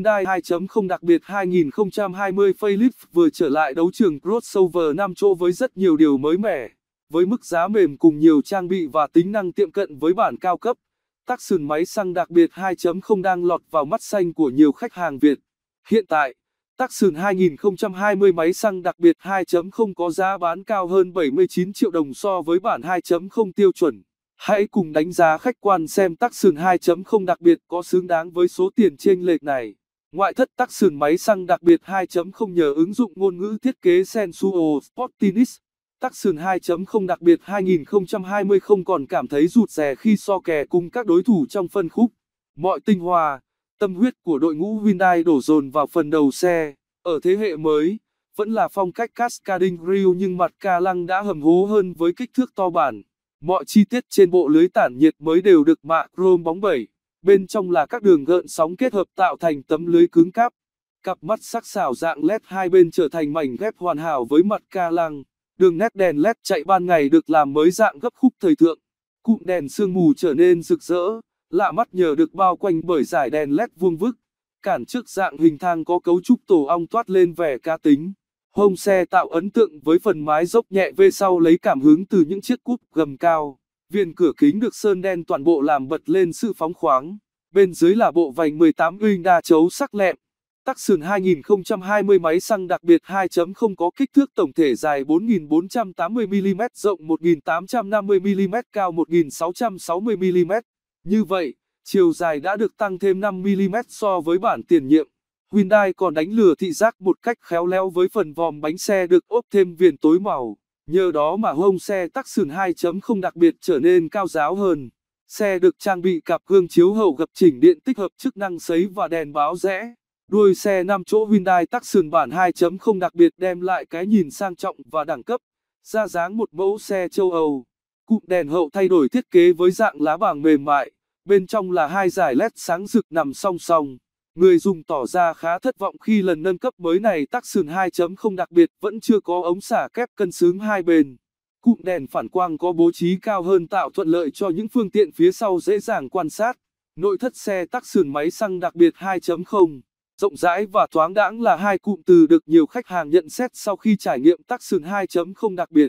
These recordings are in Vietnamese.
Hyundai 2.0 đặc biệt 2020 Facelift vừa trở lại đấu trường crossover 5 chỗ với rất nhiều điều mới mẻ. Với mức giá mềm cùng nhiều trang bị và tính năng tiệm cận với bản cao cấp, Tắc sườn máy xăng đặc biệt 2.0 đang lọt vào mắt xanh của nhiều khách hàng Việt. Hiện tại, tắc sườn 2020 máy xăng đặc biệt 2.0 có giá bán cao hơn 79 triệu đồng so với bản 2.0 tiêu chuẩn. Hãy cùng đánh giá khách quan xem tắc sườn 2.0 đặc biệt có xứng đáng với số tiền chênh lệch này. Ngoại thất tắc sườn máy xăng đặc biệt 2.0 nhờ ứng dụng ngôn ngữ thiết kế Sensuo Sportinis, tắc sườn 2.0 đặc biệt 2020 không còn cảm thấy rụt rè khi so kè cùng các đối thủ trong phân khúc. Mọi tinh hoa, tâm huyết của đội ngũ Hyundai đổ dồn vào phần đầu xe. Ở thế hệ mới, vẫn là phong cách cascading grill nhưng mặt ca lăng đã hầm hố hơn với kích thước to bản. Mọi chi tiết trên bộ lưới tản nhiệt mới đều được mạ chrome bóng bẩy bên trong là các đường gợn sóng kết hợp tạo thành tấm lưới cứng cáp. Cặp mắt sắc xảo dạng LED hai bên trở thành mảnh ghép hoàn hảo với mặt ca lăng, đường nét đèn LED chạy ban ngày được làm mới dạng gấp khúc thời thượng. Cụm đèn sương mù trở nên rực rỡ, lạ mắt nhờ được bao quanh bởi dải đèn LED vuông vức. Cản trước dạng hình thang có cấu trúc tổ ong toát lên vẻ cá tính. Hông xe tạo ấn tượng với phần mái dốc nhẹ về sau lấy cảm hứng từ những chiếc cúp gầm cao. Viền cửa kính được sơn đen toàn bộ làm bật lên sự phóng khoáng. Bên dưới là bộ vành 18 inch đa chấu sắc lẹm. Tucson 2020 máy xăng đặc biệt 2.0 có kích thước tổng thể dài 4.480mm rộng 1.850mm cao 1.660mm. Như vậy, chiều dài đã được tăng thêm 5mm so với bản tiền nhiệm. Hyundai còn đánh lừa thị giác một cách khéo léo với phần vòm bánh xe được ốp thêm viền tối màu. Nhờ đó mà hông xe Tucson 2.0 đặc biệt trở nên cao giáo hơn. Xe được trang bị cặp gương chiếu hậu gập chỉnh điện tích hợp chức năng sấy và đèn báo rẽ. Đuôi xe 5 chỗ Hyundai Tucson bản 2.0 đặc biệt đem lại cái nhìn sang trọng và đẳng cấp, ra dáng một mẫu xe châu Âu. Cụm đèn hậu thay đổi thiết kế với dạng lá vàng mềm mại, bên trong là hai dải led sáng rực nằm song song. Người dùng tỏ ra khá thất vọng khi lần nâng cấp mới này Tucson 2.0 đặc biệt vẫn chưa có ống xả kép cân xứng hai bên. Cụm đèn phản quang có bố trí cao hơn tạo thuận lợi cho những phương tiện phía sau dễ dàng quan sát. Nội thất xe Tucson máy xăng đặc biệt 2.0, rộng rãi và thoáng đãng là hai cụm từ được nhiều khách hàng nhận xét sau khi trải nghiệm Tucson 2.0 đặc biệt.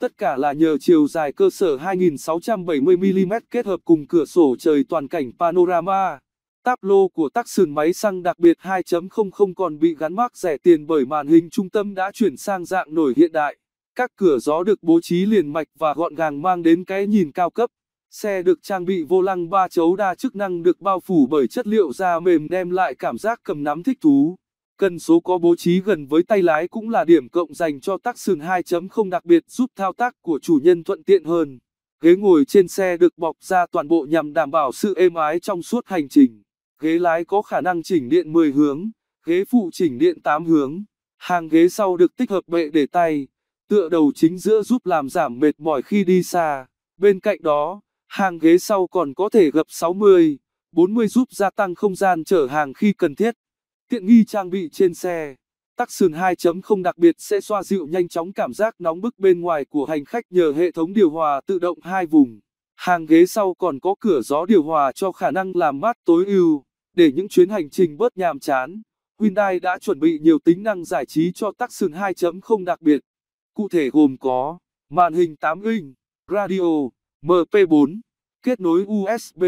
Tất cả là nhờ chiều dài cơ sở 2670mm kết hợp cùng cửa sổ trời toàn cảnh panorama. Táp lô của tắc sườn máy xăng đặc biệt 2.00 còn bị gắn mác rẻ tiền bởi màn hình trung tâm đã chuyển sang dạng nổi hiện đại. Các cửa gió được bố trí liền mạch và gọn gàng mang đến cái nhìn cao cấp. Xe được trang bị vô lăng ba chấu đa chức năng được bao phủ bởi chất liệu da mềm đem lại cảm giác cầm nắm thích thú. Cần số có bố trí gần với tay lái cũng là điểm cộng dành cho tắc sườn 2.0 đặc biệt giúp thao tác của chủ nhân thuận tiện hơn. Ghế ngồi trên xe được bọc ra toàn bộ nhằm đảm bảo sự êm ái trong suốt hành trình ghế lái có khả năng chỉnh điện 10 hướng, ghế phụ chỉnh điện 8 hướng. Hàng ghế sau được tích hợp bệ để tay, tựa đầu chính giữa giúp làm giảm mệt mỏi khi đi xa. Bên cạnh đó, hàng ghế sau còn có thể gập 60, 40 giúp gia tăng không gian chở hàng khi cần thiết. Tiện nghi trang bị trên xe, tắc Tucson 2.0 đặc biệt sẽ xoa dịu nhanh chóng cảm giác nóng bức bên ngoài của hành khách nhờ hệ thống điều hòa tự động hai vùng. Hàng ghế sau còn có cửa gió điều hòa cho khả năng làm mát tối ưu. Để những chuyến hành trình bớt nhàm chán, Hyundai đã chuẩn bị nhiều tính năng giải trí cho Tucson 2.0 đặc biệt. Cụ thể gồm có màn hình 8 inch, radio, MP4, kết nối USB,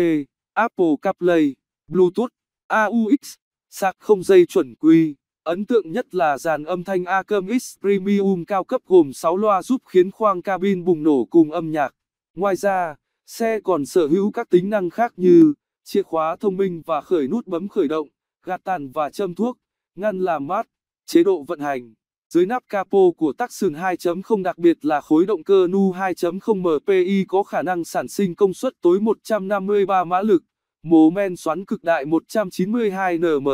Apple CarPlay, Bluetooth, AUX, sạc không dây chuẩn quy. Ấn tượng nhất là dàn âm thanh Acom X Premium cao cấp gồm 6 loa giúp khiến khoang cabin bùng nổ cùng âm nhạc. Ngoài ra, xe còn sở hữu các tính năng khác như chìa khóa thông minh và khởi nút bấm khởi động, gạt tàn và châm thuốc, ngăn làm mát, chế độ vận hành. Dưới nắp capo của Tucson 2.0 đặc biệt là khối động cơ Nu 2.0 MPI có khả năng sản sinh công suất tối 153 mã lực, mô men xoắn cực đại 192 nm,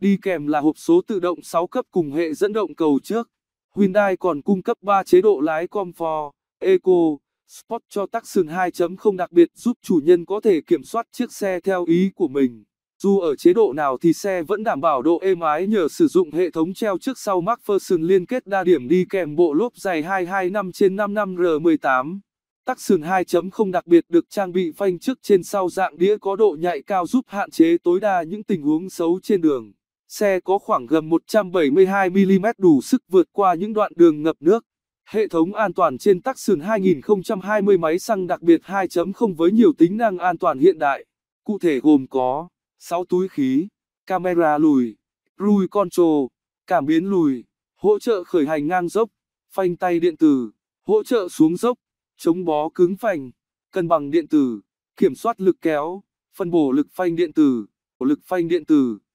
đi kèm là hộp số tự động 6 cấp cùng hệ dẫn động cầu trước. Hyundai còn cung cấp 3 chế độ lái Comfort, Eco, Sport cho Tucson 2.0 đặc biệt giúp chủ nhân có thể kiểm soát chiếc xe theo ý của mình. Dù ở chế độ nào thì xe vẫn đảm bảo độ êm ái nhờ sử dụng hệ thống treo trước sau MacPherson liên kết đa điểm đi kèm bộ lốp dày 225 trên 55 R18. Tucson 2.0 đặc biệt được trang bị phanh trước trên sau dạng đĩa có độ nhạy cao giúp hạn chế tối đa những tình huống xấu trên đường. Xe có khoảng gầm 172mm đủ sức vượt qua những đoạn đường ngập nước. Hệ thống an toàn trên Tucson 2020 máy xăng đặc biệt 2.0 với nhiều tính năng an toàn hiện đại, cụ thể gồm có 6 túi khí, camera lùi, rui control, cảm biến lùi, hỗ trợ khởi hành ngang dốc, phanh tay điện tử, hỗ trợ xuống dốc, chống bó cứng phanh, cân bằng điện tử, kiểm soát lực kéo, phân bổ lực phanh điện tử, lực phanh điện tử.